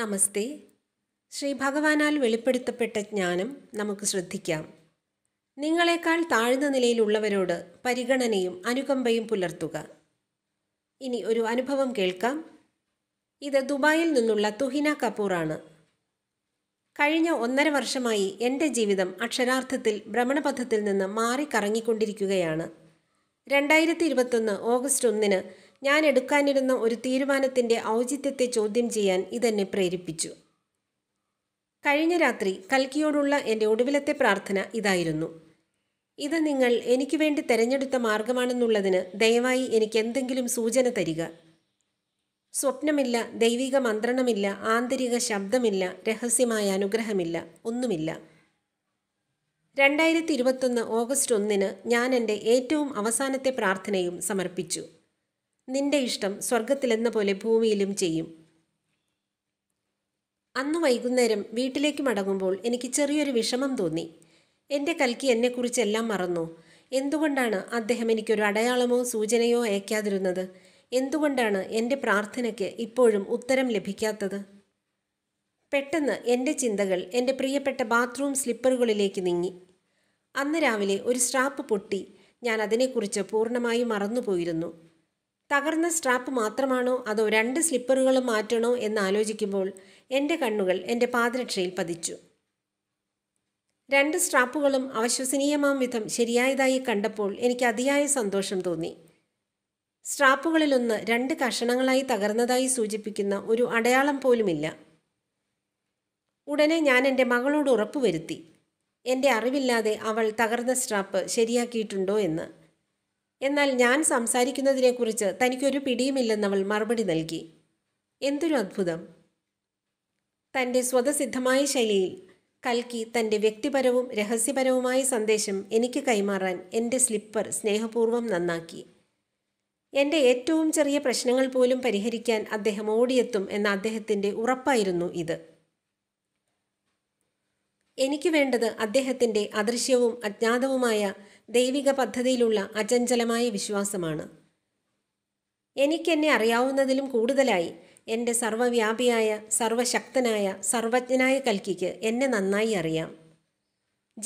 നമസ്തേ ശ്രീ ഭഗവാനാൽ വെളിപ്പെടുത്തപ്പെട്ട ജ്ഞാനം നമുക്ക് ശ്രദ്ധിക്കാം നിങ്ങളെക്കാൾ താഴ്ന്ന നിലയിലുള്ളവരോട് പരിഗണനയും അനുകമ്പയും പുലർത്തുക ഇനി ഒരു അനുഭവം കേൾക്കാം ഇത് ദുബായിൽ നിന്നുള്ള തുഹിന കപൂറാണ് കഴിഞ്ഞ ഒന്നര വർഷമായി എൻ്റെ ജീവിതം അക്ഷരാർത്ഥത്തിൽ ഭ്രമണപഥത്തിൽ നിന്ന് മാറി കറങ്ങിക്കൊണ്ടിരിക്കുകയാണ് രണ്ടായിരത്തി ഇരുപത്തൊന്ന് ഓഗസ്റ്റ് ഒന്നിന് ഞാൻ എടുക്കാനിരുന്ന ഒരു തീരുമാനത്തിൻ്റെ ഔചിത്യത്തെ ചോദ്യം ചെയ്യാൻ ഇതെന്നെ പ്രേരിപ്പിച്ചു കഴിഞ്ഞ രാത്രി കൽക്കിയോടുള്ള എൻ്റെ ഒടുവിലത്തെ പ്രാർത്ഥന ഇതായിരുന്നു ഇത് നിങ്ങൾ എനിക്ക് വേണ്ടി തിരഞ്ഞെടുത്ത മാർഗമാണെന്നുള്ളതിന് ദയവായി എനിക്ക് എന്തെങ്കിലും സൂചന തരിക സ്വപ്നമില്ല ദൈവിക മന്ത്രണമില്ല ആന്തരിക ശബ്ദമില്ല രഹസ്യമായ അനുഗ്രഹമില്ല ഒന്നുമില്ല രണ്ടായിരത്തി ഇരുപത്തൊന്ന് ഓഗസ്റ്റ് ഒന്നിന് ഞാൻ എൻ്റെ ഏറ്റവും അവസാനത്തെ പ്രാർത്ഥനയും സമർപ്പിച്ചു നിന്റെ ഇഷ്ടം സ്വർഗത്തിലെന്ന പോലെ ഭൂമിയിലും ചെയ്യും അന്ന് വൈകുന്നേരം വീട്ടിലേക്ക് മടങ്ങുമ്പോൾ എനിക്ക് ചെറിയൊരു വിഷമം തോന്നി എൻ്റെ കൽക്കി എന്നെക്കുറിച്ചെല്ലാം മറന്നു എന്തുകൊണ്ടാണ് അദ്ദേഹം എനിക്കൊരു അടയാളമോ സൂചനയോ അയക്കാതിരുന്നത് എന്തുകൊണ്ടാണ് എൻ്റെ പ്രാർത്ഥനയ്ക്ക് ഇപ്പോഴും ഉത്തരം ലഭിക്കാത്തത് പെട്ടെന്ന് എൻ്റെ ചിന്തകൾ എൻ്റെ പ്രിയപ്പെട്ട ബാത്റൂം സ്ലിപ്പറുകളിലേക്ക് നീങ്ങി അന്ന് രാവിലെ ഒരു സ്ട്രാപ്പ് പൊട്ടി ഞാൻ അതിനെക്കുറിച്ച് പൂർണ്ണമായും മറന്നുപോയിരുന്നു തകർന്ന സ്ട്രാപ്പ് മാത്രമാണോ അതോ രണ്ട് സ്ലിപ്പറുകളും മാറ്റണോ എന്ന് ആലോചിക്കുമ്പോൾ എൻ്റെ കണ്ണുകൾ എൻ്റെ പാദരക്ഷയിൽ പതിച്ചു രണ്ട് സ്ട്രാപ്പുകളും അവശ്വസനീയമാം വിധം ശരിയായതായി കണ്ടപ്പോൾ എനിക്ക് അതിയായ സന്തോഷം തോന്നി സ്ട്രാപ്പുകളിലൊന്ന് രണ്ട് കഷണങ്ങളായി തകർന്നതായി സൂചിപ്പിക്കുന്ന ഒരു അടയാളം പോലുമില്ല ഉടനെ ഞാൻ എൻ്റെ മകളോട് ഉറപ്പുവരുത്തി എൻ്റെ അറിവില്ലാതെ അവൾ തകർന്ന സ്ട്രാപ്പ് ശരിയാക്കിയിട്ടുണ്ടോ എന്ന് എന്നാൽ ഞാൻ സംസാരിക്കുന്നതിനെക്കുറിച്ച് തനിക്കൊരു പിടിയുമില്ലെന്നവൾ മറുപടി നൽകി എന്തൊരു അത്ഭുതം തൻ്റെ സ്വതസിദ്ധമായ ശൈലിയിൽ കൽക്കി തൻ്റെ വ്യക്തിപരവും രഹസ്യപരവുമായ സന്ദേശം എനിക്ക് കൈമാറാൻ എൻ്റെ സ്ലിപ്പർ സ്നേഹപൂർവ്വം നന്നാക്കി എൻ്റെ ഏറ്റവും ചെറിയ പ്രശ്നങ്ങൾ പോലും പരിഹരിക്കാൻ അദ്ദേഹം ഓടിയെത്തും എന്ന അദ്ദേഹത്തിൻ്റെ ഉറപ്പായിരുന്നു ഇത് എനിക്ക് വേണ്ടത് അദ്ദേഹത്തിൻ്റെ അദൃശ്യവും അജ്ഞാതവുമായ ദൈവിക പദ്ധതിയിലുള്ള അചഞ്ചലമായ വിശ്വാസമാണ് എനിക്കെന്നെ അറിയാവുന്നതിലും കൂടുതലായി എൻ്റെ സർവവ്യാപിയായ സർവശക്തനായ സർവജ്ഞനായ കൽക്കിക്ക് എന്നെ നന്നായി അറിയാം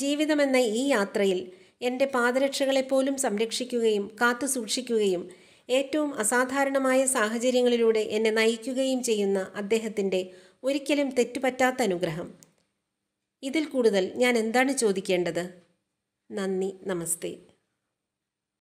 ജീവിതമെന്ന ഈ യാത്രയിൽ എൻ്റെ പാദരക്ഷകളെപ്പോലും സംരക്ഷിക്കുകയും കാത്തു സൂക്ഷിക്കുകയും ഏറ്റവും അസാധാരണമായ സാഹചര്യങ്ങളിലൂടെ എന്നെ നയിക്കുകയും ചെയ്യുന്ന അദ്ദേഹത്തിൻ്റെ ഒരിക്കലും തെറ്റുപറ്റാത്ത അനുഗ്രഹം ഇതിൽ കൂടുതൽ ഞാൻ എന്താണ് ചോദിക്കേണ്ടത് നന്ദി നമസ്തേ